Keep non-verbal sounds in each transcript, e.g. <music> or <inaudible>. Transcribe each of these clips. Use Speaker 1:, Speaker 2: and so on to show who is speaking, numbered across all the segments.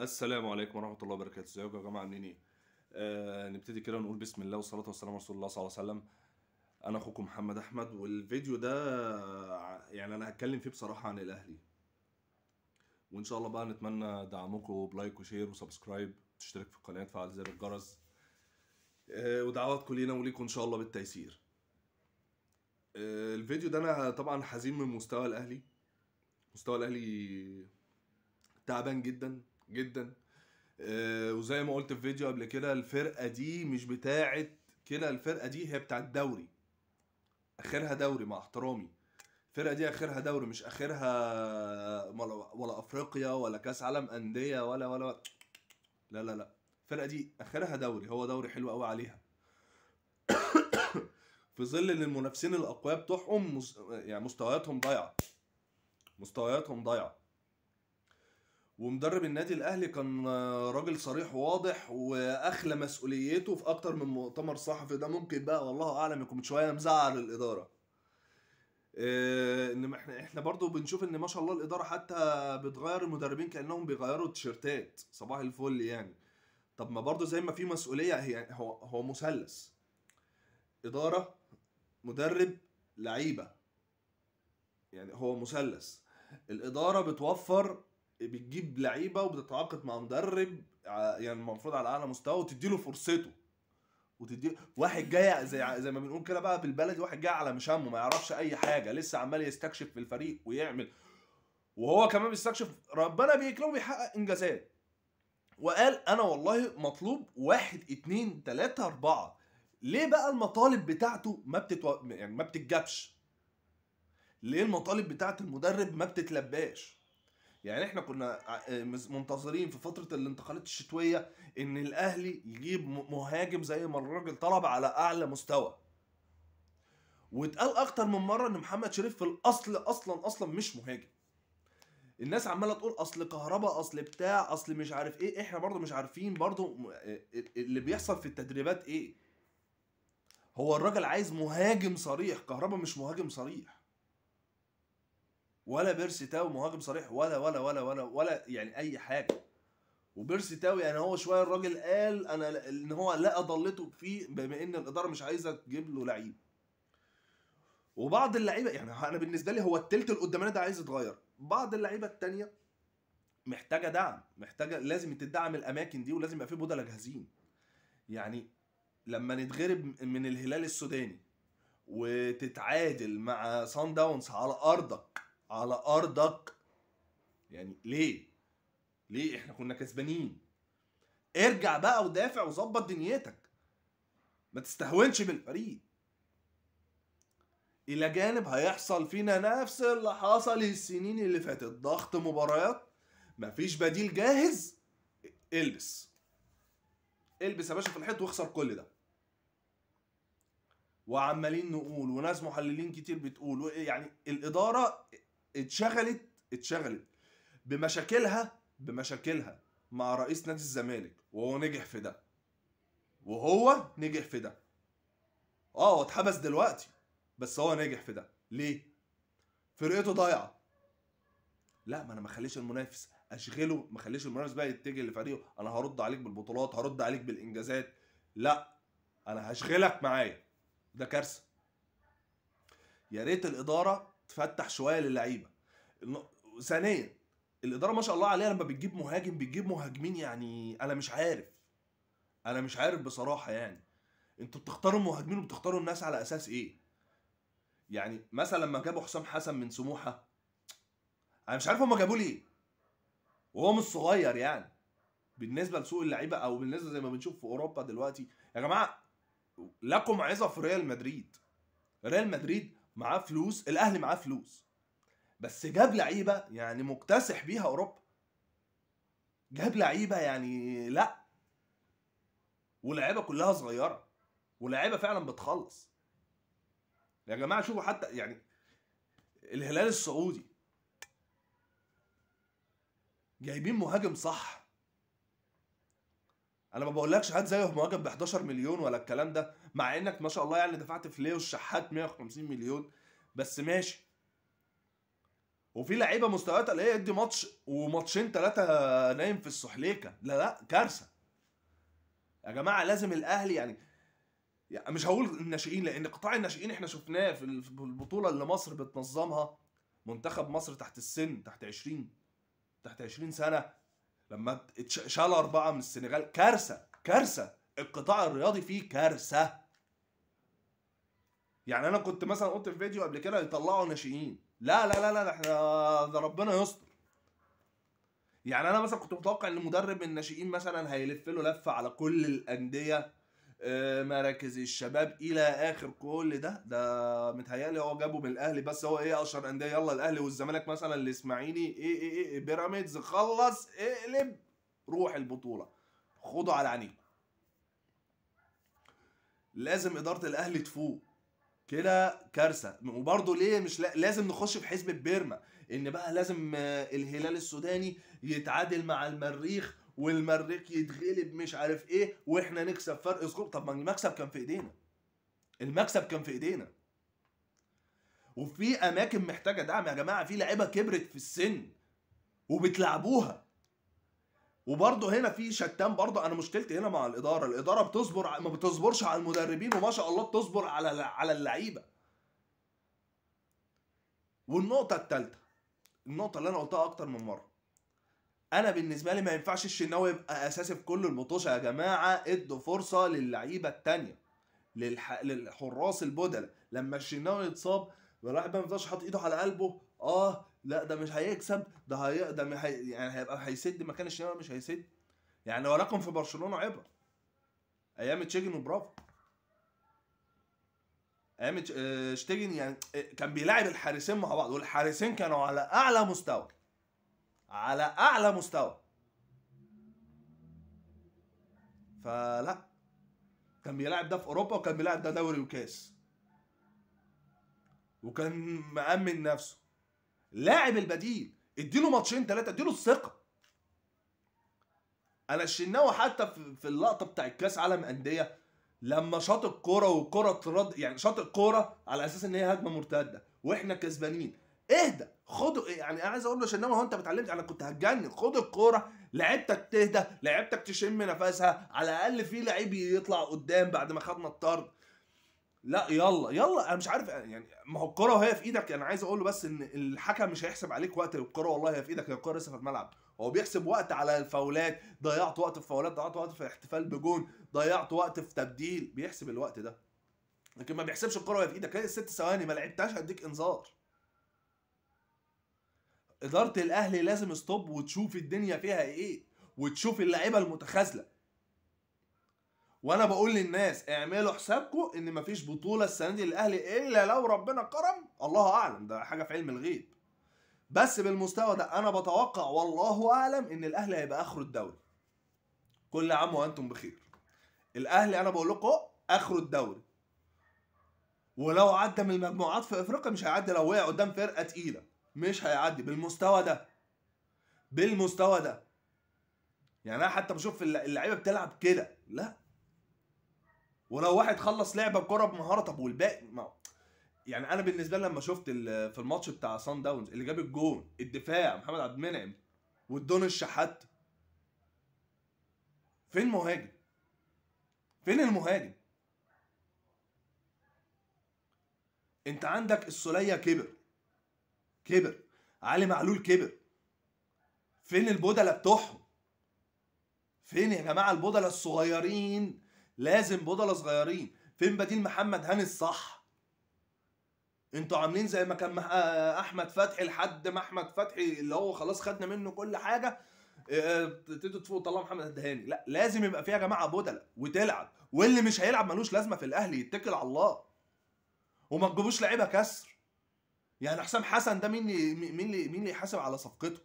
Speaker 1: السلام عليكم ورحمه الله وبركاته ازيكم يا جماعه عاملين ايه آه نبتدي كده نقول بسم الله والصلاه والسلام على رسول الله صلى الله عليه وسلم انا اخوكم محمد احمد والفيديو ده يعني انا هتكلم فيه بصراحه عن الاهلي وان شاء الله بقى نتمنى دعمكم بلايك وشير وسبسكرايب تشترك في القناه وتفعل زر الجرس آه، ودعواتكم لينا وليكم ان شاء الله بالتيسير آه، الفيديو ده انا طبعا حزين من مستوى الاهلي مستوى الاهلي تعبان جدا جدا آه، وزي ما قلت في فيديو قبل كده الفرقه دي مش بتاعه كده الفرقه دي هي بتاعه دوري اخرها دوري مع احترامي الفرقه دي اخرها دوري مش اخرها ولا افريقيا ولا كاس عالم انديه ولا ولا, ولا. لا لا لا الفرقه دي اخرها دوري هو دوري حلو قوي عليها <coughs> في ظل ان المنافسين الاقوياء بتوعهم يعني مستوياتهم ضايعه مستوياتهم ضايعه ومدرب النادي الاهلي كان آه، راجل صريح واضح واخلى مسؤوليته في اكتر من مؤتمر صحفي ده ممكن بقى والله اعلم يكون شويه مزعل الاداره آه، ان احنا احنا برضو بنشوف ان ما شاء الله الاداره حتى بتغير المدربين كانهم بيغيروا التيشيرتات صباح الفل يعني طب ما برضو زي ما في مسؤوليه هي هو هو مثلث اداره مدرب لعيبه يعني هو مثلث الاداره بتوفر بتجيب لعيبه وبتتعاقد مع مدرب يعني المفروض على اعلى مستوى وتدي له فرصته وتدي واحد جاي زي زي ما بنقول كده بقى بالبلدي واحد جاي على مشامه ما يعرفش اي حاجه لسه عمال يستكشف في الفريق ويعمل وهو كمان بيستكشف ربنا بيكرمه بيحقق انجازات وقال انا والله مطلوب واحد اتنين تلاته اربعه ليه بقى المطالب بتاعته ما بتتو... يعني ما بتتجابش ليه المطالب بتاعت المدرب ما بتتلباش يعني احنا كنا آه، منتظرين في فتره الانتقالات الشتويه ان الاهلي يجيب مهاجم زي ما الراجل طلب على اعلى مستوى واتقال اكتر من مره ان محمد شريف في الاصل اصلا اصلا مش مهاجم الناس عماله تقول اصل كهرباء اصل بتاع اصل مش عارف ايه احنا برضو مش عارفين برضو آه، آه، اللي بيحصل في التدريبات ايه هو الراجل عايز مهاجم صريح كهربا مش مهاجم صريح ولا بيرسي تاو مهاجم صريح ولا ولا ولا ولا ولا يعني اي حاجه وبيرسي تاو يعني هو شويه الراجل قال انا ان هو لا ضلته فيه بما ان الاداره مش عايزه تجيب له لعيب وبعض اللعيبه يعني انا بالنسبه لي هو التلت القداماني ده عايز يتغير بعض اللعيبه التانية محتاجه دعم محتاجه لازم تدعم الاماكن دي ولازم يبقى في بدلاء جاهزين يعني لما نتغرب من الهلال السوداني وتتعادل مع سان داونز على ارضك على ارضك يعني ليه ليه احنا كنا كسبانين ارجع بقى ودافع وظبط دنيتك ما تستهونش بالفريق الى جانب هيحصل فينا نفس اللي حصل السنين اللي فاتت ضغط مباريات مفيش بديل جاهز البس البس يا باشا في الحيط واخسر كل ده وعمالين نقول وناس محللين كتير بتقول يعني الاداره اتشغلت اتشغلت بمشاكلها بمشاكلها مع رئيس نادي الزمالك وهو نجح في ده وهو نجح في ده اه هو اتحبس دلوقتي بس هو نجح في ده ليه فرقته ضايعه لا ما انا ما اخليش المنافس اشغله ما اخليش المنافس بقى يتجه لفريقه انا هرد عليك بالبطولات هرد عليك بالانجازات لا انا هشغلك معايا ده كارثه يا ريت الاداره تفتح شويه للعيبه ثانيا الاداره ما شاء الله عليها لما بتجيب مهاجم بتجيب مهاجمين يعني انا مش عارف انا مش عارف بصراحه يعني انتوا بتختاروا المهاجمين وبتختاروا الناس على اساس ايه يعني مثلا لما جابوا حسام حسن من سموحه انا مش عارف هم جابوه ليه وهو مش صغير يعني بالنسبه لسوق اللعيبه او بالنسبه زي ما بنشوف في اوروبا دلوقتي يا جماعه لكم عظه في ريال مدريد ريال مدريد معاه فلوس الاهلي معاه فلوس بس جاب لعيبه يعني مكتسح بيها اوروبا جاب لعيبه يعني لا ولعيبه كلها صغيره ولعيبه فعلا بتخلص يا جماعه شوفوا حتى يعني الهلال السعودي جايبين مهاجم صح انا ما بقولكش هات زيه مهاجم ب 11 مليون ولا الكلام ده مع انك ما شاء الله يعني دفعت في ليو الشحات 150 مليون بس ماشي وفي لعيبه مستوياتها اللي هي ادي ماتش وماتشين ثلاثه نايم في السحليكه لا لا كارثه يا جماعه لازم الاهلي يعني, يعني مش هقول الناشئين لان قطاع الناشئين احنا شفناه في البطوله اللي مصر بتنظمها منتخب مصر تحت السن تحت 20 تحت 20 سنه لما شال اربعه من السنغال كارثه كارثه القطاع الرياضي فيه كارثه يعني انا كنت مثلا قلت في فيديو قبل كده يطلعوا ناشئين لا لا لا لا احنا ده ربنا يستر يعني انا مثلا كنت متوقع ان مدرب الناشئين مثلا هيلف له لفه على كل الانديه آه، مراكز الشباب الى اخر كل ده ده متهيألي هو جابه من الاهلي بس هو ايه اشهر انديه يلا الاهلي والزمالك مثلا الاسماعيلي ايه ايه ايه, إيه، بيراميدز خلص اقلب روح البطوله خده على عينيكم لازم اداره الاهلي تفوق كده كارثه وبرضه ليه مش لازم نخش في حزب بيرما ان بقى لازم آه، الهلال السوداني يتعادل مع المريخ والمريخ يتغلب مش عارف ايه واحنا نكسب فرق سكور طب ما المكسب كان في ايدينا المكسب كان في ايدينا وفي اماكن محتاجه دعم يا جماعه في لعيبه كبرت في السن وبتلعبوها وبرضه هنا في شتان برضه انا مشكلتي هنا مع الاداره الاداره بتصبر ما بتصبرش على المدربين وما شاء الله بتصبر على على اللعيبه والنقطه الثالثه النقطه اللي انا قلتها اكتر من مره انا بالنسبه لي ما ينفعش الشناوي يبقى اساسي في كل البطوشه يا جماعه ادوا فرصه للعيبه التانيه للح... للحراس البدل لما الشناوي يتصاب الواحد ما ينفعش يحط ايده على قلبه اه لا ده مش هيكسب ده هي... ده مح... يعني هيبقى هيسد مكان الشناوي مش هيسد يعني ولكم في برشلونه عبره ايام تشيجن وبرافو ايام تشيجن آه، يعني آه، كان بيلاعب الحارسين مع بعض والحارسين كانوا على اعلى مستوى على اعلى مستوى فلا كان بيلعب ده في اوروبا وكان بيلعب ده دوري وكاس وكان مأمن نفسه لاعب البديل اديله ماتشين ثلاثه اديله الثقه انا الشناوي حتى في اللقطه بتاع الكاس عالم انديه لما شاط الكوره والكوره ترد يعني شاط الكوره على اساس ان هي هجمه مرتده واحنا كسبانين اهدى خد يعني انا عايز اقول له شناوي هو انت ما اتعلمتش انا كنت هتجنن خد الكوره لعبتك تهدى لعبتك تشم نفسها على الاقل في لعيب يطلع قدام بعد ما خدنا الطرد لا يلا يلا انا مش عارف يعني ما هو الكوره وهي في ايدك انا عايز اقول له بس ان الحكم مش هيحسب عليك وقت الكوره والله هي في ايدك هي الكوره لسه في الملعب هو بيحسب وقت على الفاولات ضيعت وقت في فاولات ضيعت وقت في احتفال بجون ضيعت وقت في تبديل بيحسب الوقت ده لكن ما بيحسبش الكوره وهي في ايدك هي الست ثواني ما لعبتهاش هديك انذار اداره الاهلي لازم ستوب وتشوف الدنيا فيها ايه وتشوف اللعيبه المتخاذله وانا بقول للناس اعملوا حسابكم ان مفيش بطوله السنه دي للاهلي الا لو ربنا كرم الله اعلم ده حاجه في علم الغيب بس بالمستوى ده انا بتوقع والله اعلم ان الاهلي هيبقى اخر الدوري كل عام وانتم بخير الاهلي انا بقول لكم اخر الدوري ولو عدى من المجموعات في افريقيا مش هيعدي لو وقع قدام فرقه تقيله مش هيعدي بالمستوى ده بالمستوى ده يعني انا حتى بشوف اللعيبه بتلعب كده لا ولو واحد خلص لعبه بكره بمهاره طب والباقي ما يعني انا بالنسبه لي لما شفت في الماتش بتاع سان داونز اللي جاب الجون الدفاع محمد عبد المنعم والدون الشحات فين المهاجم فين المهاجم انت عندك السوليه كبر كبر علي معلول كبر فين البودلة بتوعهم فين يا جماعة البودلة الصغيرين لازم بودلة صغيرين فين بديل محمد هاني الصح انتوا عاملين زي ما كان آه، احمد فتحي لحد ما احمد فتحي اللي هو خلاص خدنا منه كل حاجه ابتدوا آه، آه، تفوق طلعوا محمد هاني لا لازم يبقى فيها يا جماعه بودله وتلعب واللي مش هيلعب ملوش لازمه في الاهلي يتكل على الله وما تجيبوش لعيبه كسر يعني حسام حسن ده مين اللي مين اللي مين اللي يحاسب على صفقته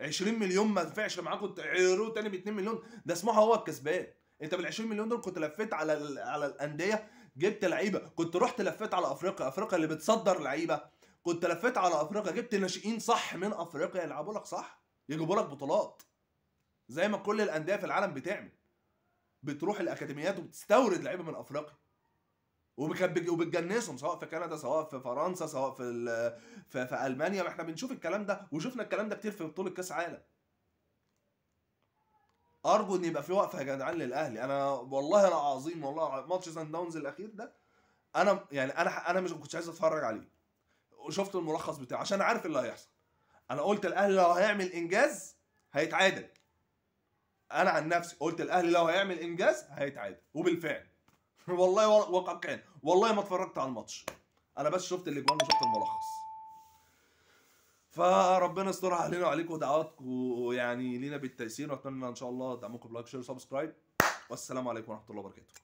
Speaker 1: 20 مليون ما نفعش معاه كنت عيروه تاني ب 2 مليون ده اسمه هو الكسبان انت بال 20 مليون دول كنت لفيت على على الانديه جبت لعيبه كنت رحت لفيت على افريقيا افريقيا اللي بتصدر لعيبه كنت لفيت على افريقيا جبت ناشئين صح من افريقيا يلعبوا لك صح يجيبوا لك بطولات زي ما كل الانديه في العالم بتعمل بتروح الاكاديميات وبتستورد لعيبه من افريقيا وبتجنسهم سواء في كندا سواء في فرنسا سواء في في, في المانيا احنا بنشوف الكلام ده وشفنا الكلام ده كتير في بطوله كاس عالم ارجو ان يبقى في وقفه يا جدعان للاهلي انا والله العظيم والله ماتش سان داونز الاخير ده انا يعني انا انا مش كنتش عايز اتفرج عليه وشفت الملخص بتاعه عشان عارف اللي هيحصل انا قلت الاهلي لو هيعمل انجاز هيتعادل انا عن نفسي قلت الاهلي لو هيعمل انجاز هيتعادل وبالفعل <laughs> والله كان والله ما اتفرجت على الماتش انا بس شفت الاجوان وشفت الملخص فربنا يستر علينا وعليكم ودعواتكم يعني لينا بالتيسير واتمنى ان شاء الله دعمكم بلايك شير سبسكرايب والسلام عليكم ورحمه الله وبركاته